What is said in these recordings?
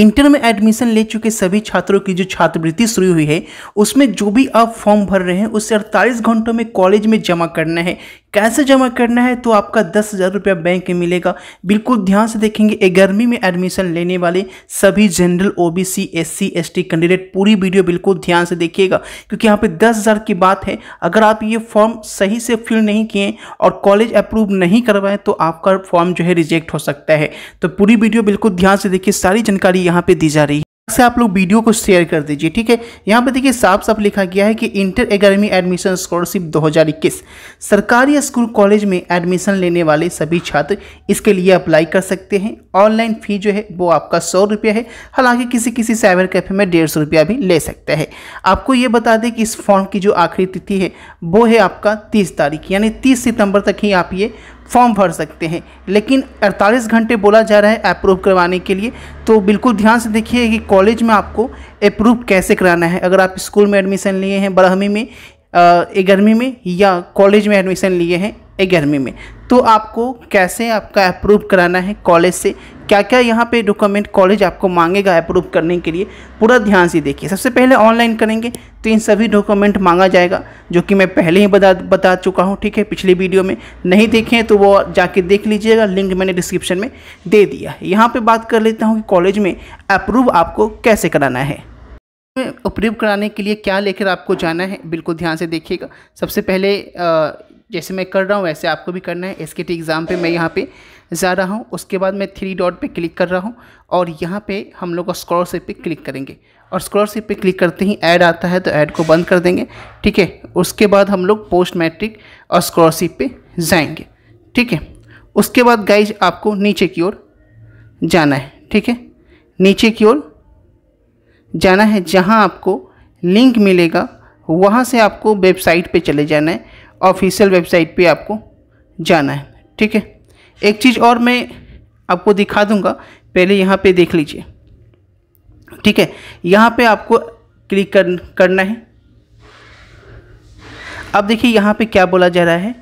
Inter में admission ले चुके सभी छात्रों की जो छात्रवृत्ति शुरू हुई है उसमें जो भी आप फॉर्म भर रहे हैं उसे अड़तालीस घंटों में कॉलेज में जमा करना है कैसे जमा करना है तो आपका दस हज़ार रुपया बैंक में मिलेगा बिल्कुल ध्यान से देखेंगे गर्मी में एडमिशन लेने वाले सभी general OBC SC ST candidate पूरी वीडियो बिल्कुल ध्यान से देखिएगा क्योंकि यहाँ पे दस हज़ार की बात है अगर आप ये फॉर्म सही से फिल नहीं किए और कॉलेज अप्रूव नहीं करवाएं तो आपका फॉर्म जो है रिजेक्ट हो सकता है तो पूरी वीडियो बिल्कुल ध्यान से देखिए सारी जानकारी यहाँ पे दी जा रही है से आप लोग वीडियो को शेयर कर दीजिए ठीक है यहाँ पे देखिए साफ साफ लिखा गया है कि इंटर एकेडमी एडमिशन स्कॉलरशिप 2021 सरकारी स्कूल कॉलेज में एडमिशन लेने वाले सभी छात्र इसके लिए अप्लाई कर सकते हैं ऑनलाइन फी जो है वो आपका सौ रुपया है हालांकि किसी किसी साइबर कैफे में डेढ़ सौ रुपया भी ले सकते हैं आपको ये बता दें कि इस फॉर्म की जो आखिरी तिथि है वो है आपका तीस तारीख यानी तीस सितंबर तक ही आप ये फॉर्म भर सकते हैं लेकिन 48 घंटे बोला जा रहा है अप्रूव करवाने के लिए तो बिल्कुल ध्यान से देखिए कि कॉलेज में आपको अप्रूव कैसे कराना है अगर आप स्कूल में एडमिशन लिए हैं बरहमी में ग्यारहवीं में या कॉलेज में एडमिशन लिए हैं ग्यारहवीं में तो आपको कैसे आपका अप्रूव कराना है कॉलेज से क्या क्या यहाँ पे डॉक्यूमेंट कॉलेज आपको मांगेगा अप्रूव करने के लिए पूरा ध्यान से देखिए सबसे पहले ऑनलाइन करेंगे तो इन सभी डॉक्यूमेंट मांगा जाएगा जो कि मैं पहले ही बता बता चुका हूँ ठीक है पिछली वीडियो में नहीं देखें तो वो जाके देख लीजिएगा लिंक मैंने डिस्क्रिप्शन में दे दिया है यहाँ पर बात कर लेता हूँ कि कॉलेज में अप्रूव आपको कैसे कराना है उपयोग कराने के लिए क्या लेकर आपको जाना है बिल्कुल ध्यान से देखिएगा सबसे पहले जैसे मैं कर रहा हूँ वैसे आपको भी करना है एस के टी एग्ज़ाम पे मैं यहाँ पे जा रहा हूँ उसके बाद मैं थ्री डॉट पे क्लिक कर रहा हूँ और यहाँ पे हम लोग स्कॉलरशिप पे क्लिक करेंगे और स्कॉलरशिप पे क्लिक करते ही ऐड आता है तो ऐड को बंद कर देंगे ठीक है उसके बाद हम लोग पोस्ट मैट्रिक और स्कॉलरशिप पर जाएंगे ठीक है उसके बाद गाइज आपको नीचे की ओर जाना है ठीक है नीचे की ओर जाना है जहां आपको लिंक मिलेगा वहां से आपको वेबसाइट पे चले जाना है ऑफिशियल वेबसाइट पे आपको जाना है ठीक है एक चीज़ और मैं आपको दिखा दूंगा पहले यहाँ पे देख लीजिए ठीक है यहाँ पे आपको क्लिक कर, करना है अब देखिए यहाँ पे क्या बोला जा रहा है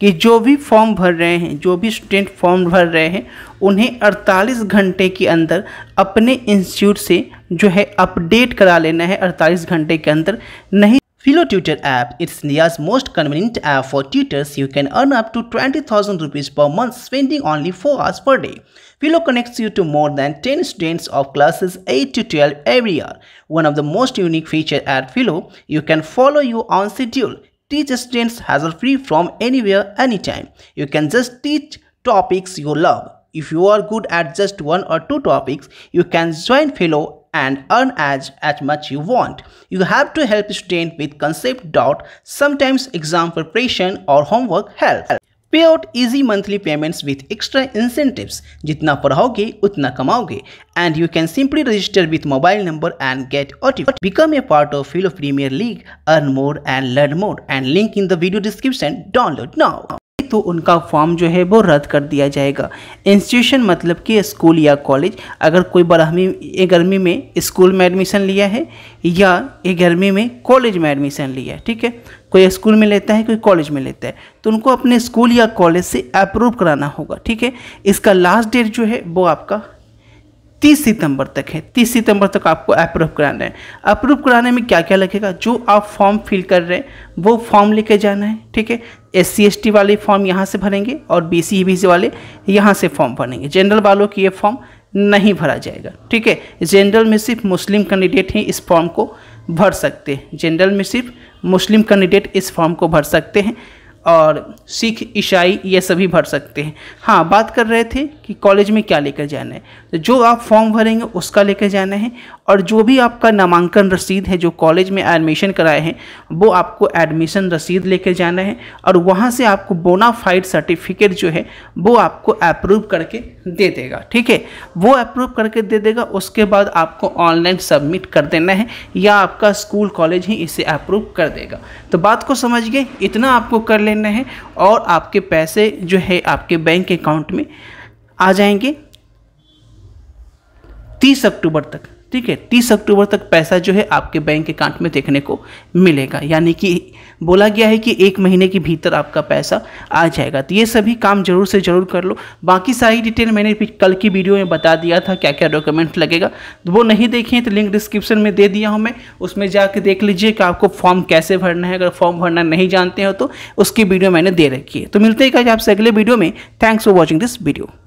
कि जो भी फॉर्म भर रहे हैं जो भी स्टूडेंट फॉर्म भर रहे हैं उन्हें 48 घंटे के अंदर अपने इंस्टीट्यूट से जो है अपडेट करा लेना है 48 घंटे के अंदर नहीं Filo tutor app it's India's most convenient app for tutors you can earn up to twenty thousand rupees per month spending only four hours per day Filo connects you to more than ten students of classes eight to twelve every year one of the most unique feature at Filo you can follow your own schedule teach students hassle free from anywhere anytime you can just teach topics you love if you are good at just one or two topics you can join fellow and earn as, as much you want. You have to help student with concept doubt, sometimes exam preparation or homework help. Pay out easy monthly payments with extra incentives जितना पढ़ाओगे उतना कमाओगे and you can simply register with mobile number and get OTP become a part of field premier league earn more and learn more and link in the video description download now तो उनका form जो है वो रद्द कर दिया जाएगा institution मतलब कि स्कूल या कॉलेज अगर कोई बारहवीं ग्यारहवीं में स्कूल में एडमिशन लिया है या ग्यारहवीं में कॉलेज में एडमिशन लिया है ठीक है कोई स्कूल में लेता है कोई कॉलेज में लेता है तो उनको अपने स्कूल या कॉलेज से अप्रूव कराना होगा ठीक है इसका लास्ट डेट जो है वो आपका तीस सितंबर तक है तीस सितंबर तक आपको अप्रूव कराना है अप्रूव कराने में क्या क्या लगेगा जो आप फॉर्म फिल कर रहे हैं वो फॉर्म लेके जाना है ठीक है एस सी वाले फॉर्म यहाँ से भरेंगे और बी सी e वाले यहाँ से फॉर्म भरेंगे जनरल वालों की ये फॉर्म नहीं भरा जाएगा ठीक है जनरल में सिर्फ मुस्लिम कैंडिडेट ही इस फॉर्म को भर सकते हैं जनरल में सिर्फ मुस्लिम कैंडिडेट इस फॉर्म को भर सकते हैं और सिख ईसाई ये सभी भर सकते हैं हाँ बात कर रहे थे कि कॉलेज में क्या लेकर जाना है तो जो आप फॉर्म भरेंगे उसका लेकर जाना है और जो भी आपका नामांकन रसीद है जो कॉलेज में एडमिशन कराए हैं वो आपको एडमिशन रसीद लेकर जाना है और वहाँ से आपको बोनाफाइड सर्टिफिकेट जो है वो आपको अप्रूव करके दे देगा ठीक है वो अप्रूव करके दे देगा उसके बाद आपको ऑनलाइन सबमिट कर देना है या आपका स्कूल कॉलेज ही इसे अप्रूव कर देगा तो बात को समझ गए इतना आपको कर लेना पहन है और आपके पैसे जो है आपके बैंक अकाउंट में आ जाएंगे तीस अक्टूबर तक ठीक है तीस अक्टूबर तक पैसा जो है आपके बैंक अकाउंट में देखने को मिलेगा यानी कि बोला गया है कि एक महीने के भीतर आपका पैसा आ जाएगा तो ये सभी काम जरूर से ज़रूर कर लो बाकी सारी डिटेल मैंने कल की वीडियो में बता दिया था क्या क्या डॉक्यूमेंट लगेगा तो वो नहीं देखें तो लिंक डिस्क्रिप्शन में दे दिया हूँ मैं उसमें जाके देख लीजिए कि आपको फॉर्म कैसे भरना है अगर फॉर्म भरना नहीं जानते हो तो उसकी वीडियो मैंने दे रखी है तो मिलते हैं आपसे अगले वीडियो में thanks for watching this video